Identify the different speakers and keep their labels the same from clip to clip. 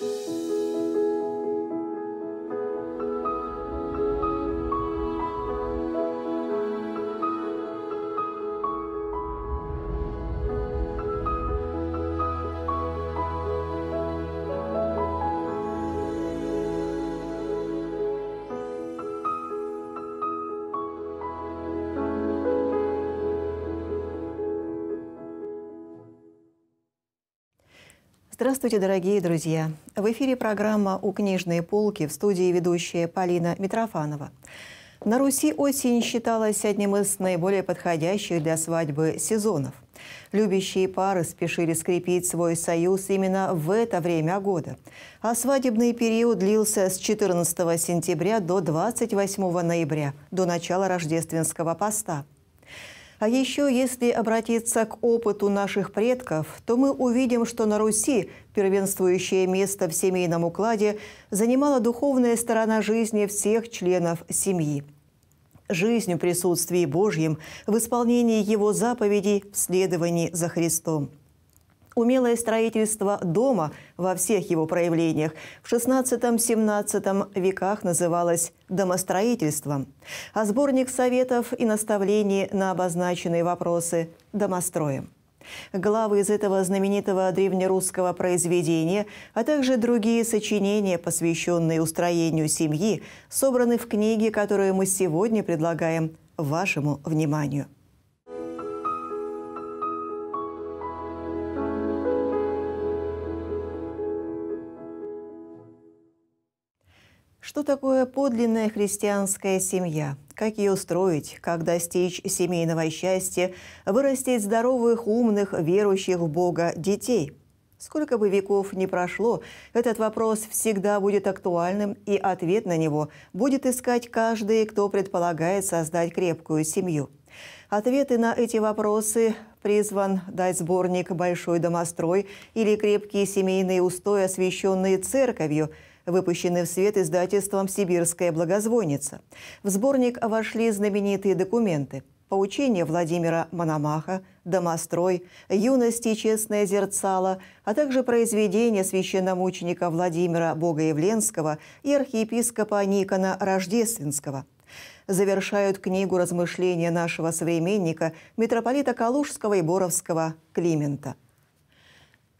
Speaker 1: you. Здравствуйте, дорогие друзья! В эфире программа «У книжные полки» в студии ведущая Полина Митрофанова. На Руси осень считалась одним из наиболее подходящих для свадьбы сезонов. Любящие пары спешили скрепить свой союз именно в это время года. А свадебный период длился с 14 сентября до 28 ноября, до начала рождественского поста – а еще, если обратиться к опыту наших предков, то мы увидим, что на Руси первенствующее место в семейном укладе занимала духовная сторона жизни всех членов семьи жизнь в присутствии Божьем, в исполнении Его заповедей, в следовании за Христом умелое строительство дома во всех его проявлениях в XVI-XVII веках называлось домостроительством, а сборник советов и наставлений на обозначенные вопросы – домостроем. Главы из этого знаменитого древнерусского произведения, а также другие сочинения, посвященные устроению семьи, собраны в книге, которую мы сегодня предлагаем вашему вниманию. Что такое подлинная христианская семья? Как ее строить? Как достичь семейного счастья? Вырастить здоровых, умных, верующих в Бога детей? Сколько бы веков ни прошло, этот вопрос всегда будет актуальным, и ответ на него будет искать каждый, кто предполагает создать крепкую семью. Ответы на эти вопросы призван дать сборник «Большой домострой» или «Крепкие семейные устои, освященные церковью», выпущенный в свет издательством «Сибирская благозвонница». В сборник вошли знаменитые документы «Поучение Владимира Мономаха», «Домострой», «Юность и честное зерцало», а также произведения священномученика Владимира Богоявленского и архиепископа Никона Рождественского – завершают книгу размышления нашего современника митрополита Калужского и Боровского Климента –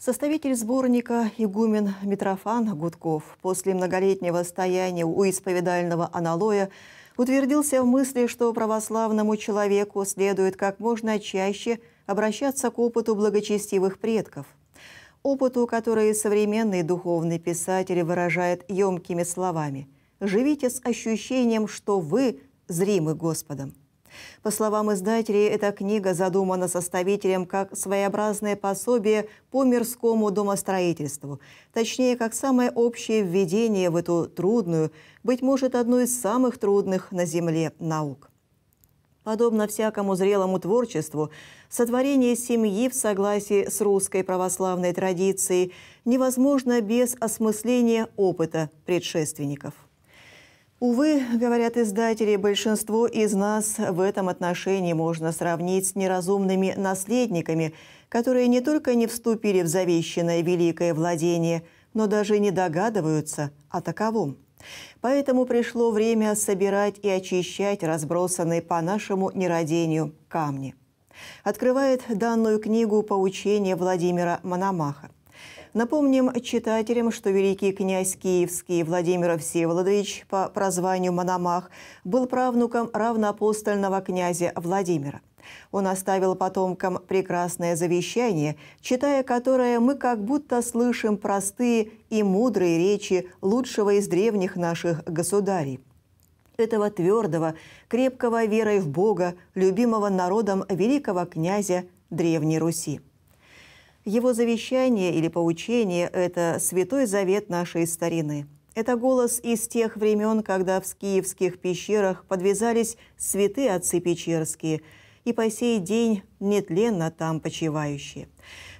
Speaker 1: Составитель сборника игумен Митрофан Гудков после многолетнего стояния у исповедального аналоя утвердился в мысли, что православному человеку следует как можно чаще обращаться к опыту благочестивых предков. Опыту, который современный духовный писатель выражает емкими словами «Живите с ощущением, что вы зримы Господом». По словам издателей, эта книга задумана составителем как своеобразное пособие по мирскому домостроительству, точнее, как самое общее введение в эту трудную, быть может, одну из самых трудных на Земле наук. Подобно всякому зрелому творчеству, сотворение семьи в согласии с русской православной традицией невозможно без осмысления опыта предшественников. Увы, говорят издатели, большинство из нас в этом отношении можно сравнить с неразумными наследниками, которые не только не вступили в завещанное великое владение, но даже не догадываются о таковом. Поэтому пришло время собирать и очищать разбросанные по нашему нерадению камни. Открывает данную книгу поучение Владимира Мономаха. Напомним читателям, что великий князь Киевский Владимир Всеволодович по прозванию Мономах был правнуком равноапостольного князя Владимира. Он оставил потомкам прекрасное завещание, читая которое мы как будто слышим простые и мудрые речи лучшего из древних наших государей. Этого твердого, крепкого верой в Бога, любимого народом великого князя Древней Руси. Его завещание или поучение – это святой завет нашей старины. Это голос из тех времен, когда в киевских пещерах подвязались святые отцы Печерские, и по сей день нетленно там почивающие.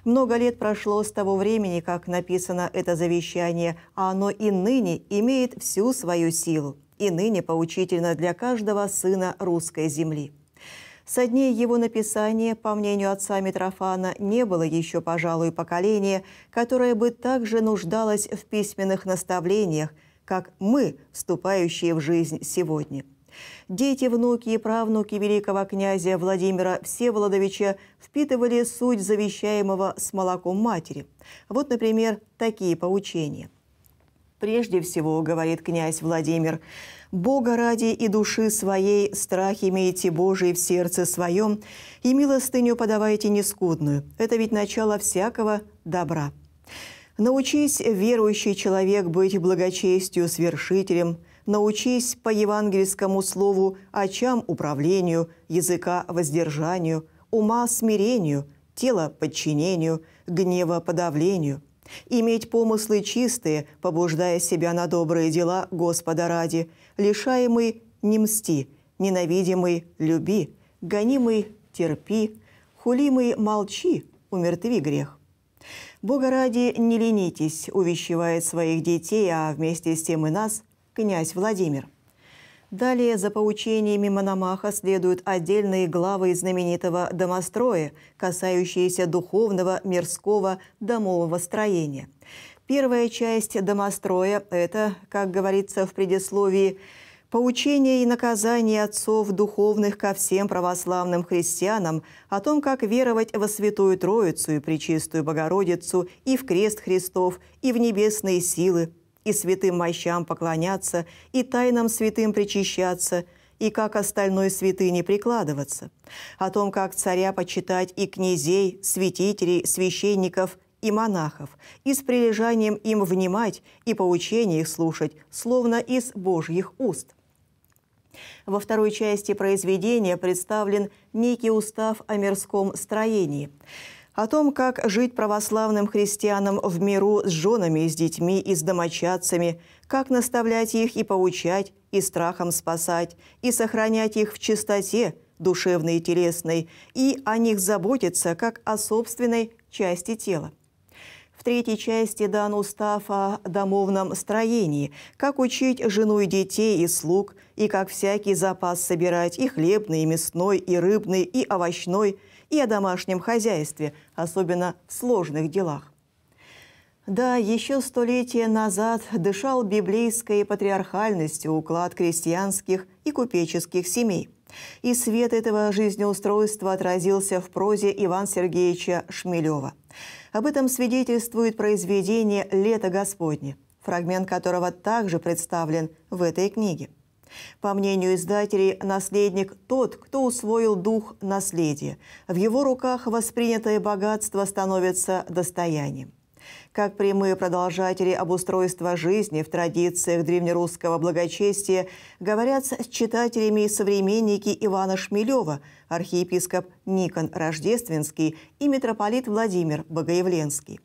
Speaker 1: Много лет прошло с того времени, как написано это завещание, а оно и ныне имеет всю свою силу, и ныне поучительно для каждого сына русской земли. Со дней его написания, по мнению отца Митрофана, не было еще, пожалуй, поколения, которое бы также нуждалось в письменных наставлениях, как мы, вступающие в жизнь сегодня. Дети, внуки и правнуки великого князя Владимира Всеволодовича впитывали суть завещаемого с молоком матери. Вот, например, такие поучения – прежде всего, говорит князь Владимир, Бога ради и души своей страх имейте Божий в сердце своем, и милостыню подавайте нескудную. Это ведь начало всякого добра. Научись, верующий человек, быть благочестию свершителем, научись по евангельскому слову очам управлению, языка воздержанию, ума смирению, тела подчинению, гнева подавлению – иметь помыслы чистые, побуждая себя на добрые дела Господа ради, лишаемый не мсти, ненавидимый люби, гонимый терпи, хулимый молчи, умертви грех. Бога ради не ленитесь, увещевает своих детей, а вместе с тем и нас князь Владимир. Далее за поучениями Мономаха следуют отдельные главы знаменитого домостроя, касающиеся духовного мирского домового строения. Первая часть домостроя – это, как говорится в предисловии, поучение и наказание отцов духовных ко всем православным христианам о том, как веровать во Святую Троицу и Пречистую Богородицу и в крест Христов, и в небесные силы, и святым мощам поклоняться, и тайнам святым причащаться, и как остальной святыне прикладываться, о том, как царя почитать и князей, святителей, священников и монахов, и с прилежанием им внимать и поучение их слушать, словно из Божьих уст. Во второй части произведения представлен некий устав о мирском строении – о том, как жить православным христианам в миру с женами, с детьми и с домочадцами, как наставлять их и поучать, и страхом спасать, и сохранять их в чистоте, душевной и телесной, и о них заботиться, как о собственной части тела. В третьей части дан устав о домовном строении, как учить жену и детей, и слуг, и как всякий запас собирать, и хлебный, и мясной, и рыбный, и овощной – и о домашнем хозяйстве, особенно в сложных делах. Да, еще столетия назад дышал библейской патриархальностью уклад крестьянских и купеческих семей. И свет этого жизнеустройства отразился в прозе Ивана Сергеевича Шмелева. Об этом свидетельствует произведение «Лето Господне», фрагмент которого также представлен в этой книге. По мнению издателей, наследник – тот, кто усвоил дух наследия. В его руках воспринятое богатство становится достоянием. Как прямые продолжатели обустройства жизни в традициях древнерусского благочестия говорят с читателями современники Ивана Шмелева, архиепископ Никон Рождественский и митрополит Владимир Богоявленский.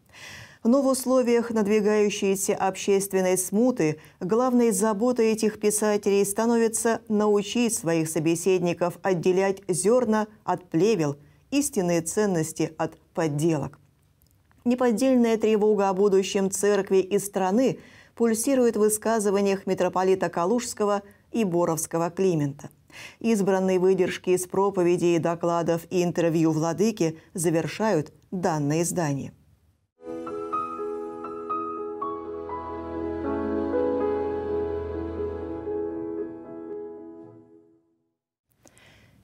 Speaker 1: Но в условиях надвигающейся общественной смуты главной заботой этих писателей становится научить своих собеседников отделять зерна от плевел, истинные ценности от подделок. Неподдельная тревога о будущем церкви и страны пульсирует в высказываниях митрополита Калужского и Боровского Климента. Избранные выдержки из проповедей, докладов и интервью владыки завершают данное издание.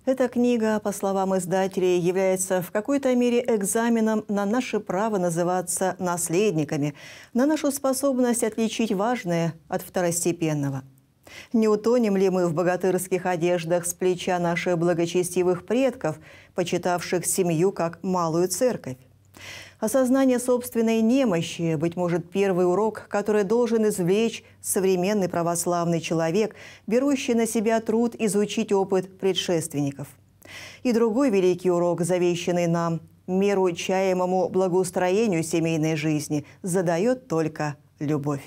Speaker 1: Эта книга, по словам издателей, является в какой-то мере экзаменом на наше право называться наследниками, на нашу способность отличить важное от второстепенного. Не утонем ли мы в богатырских одеждах с плеча наших благочестивых предков, почитавших семью как малую церковь? Осознание собственной немощи, быть может, первый урок, который должен извлечь современный православный человек, берущий на себя труд изучить опыт предшественников. И другой великий урок, завещанный нам, меру чаемому благоустроению семейной жизни, задает только любовь.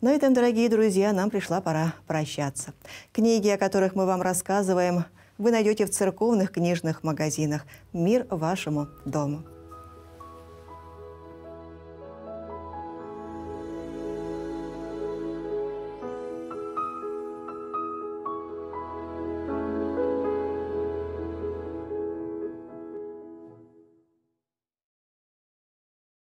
Speaker 1: На этом, дорогие друзья, нам пришла пора прощаться. Книги, о которых мы вам рассказываем, вы найдете в церковных книжных магазинах. Мир вашему дому!